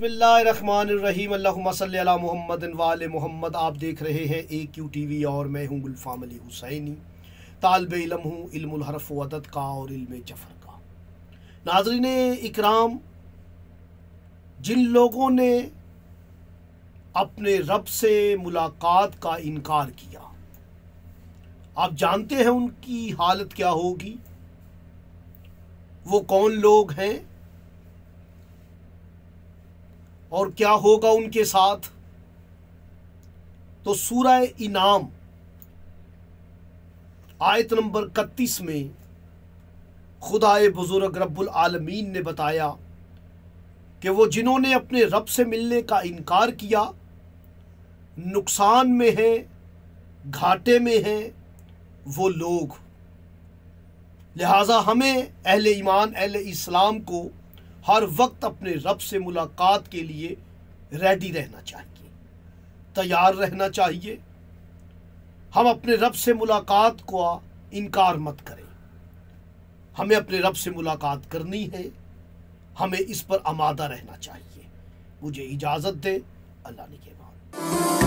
बसमीम अल्लाम मोहम्मद वाल मोहम्मद आप देख रहे हैं ए क्यू टी वी और मैं हूँ गुलफाम अली हुसैनी तालब इलम हूँ इल्मरफ वदत का और इल्म जफर का नाजरीन इकराम जिन लोगों ने अपने रब से मुलाकात का इनकार किया आप जानते हैं उनकी हालत क्या होगी वो कौन लोग हैं और क्या होगा उनके साथ तो सूरह इनाम आयत नंबर इकतीस में खुदाए बुज़ुर्ग रब्बुल आलमीन ने बताया कि वो जिन्होंने अपने रब से मिलने का इनकार किया नुकसान में हैं घाटे में हैं वो लोग लिहाजा हमें अहले ईमान अहले इस्लाम को हर वक्त अपने रब से मुलाकात के लिए रेडी रहना चाहिए तैयार रहना चाहिए हम अपने रब से मुलाकात को इनकार मत करें हमें अपने रब से मुलाकात करनी है हमें इस पर आमादा रहना चाहिए मुझे इजाज़त दे अल्लाह ने के बाद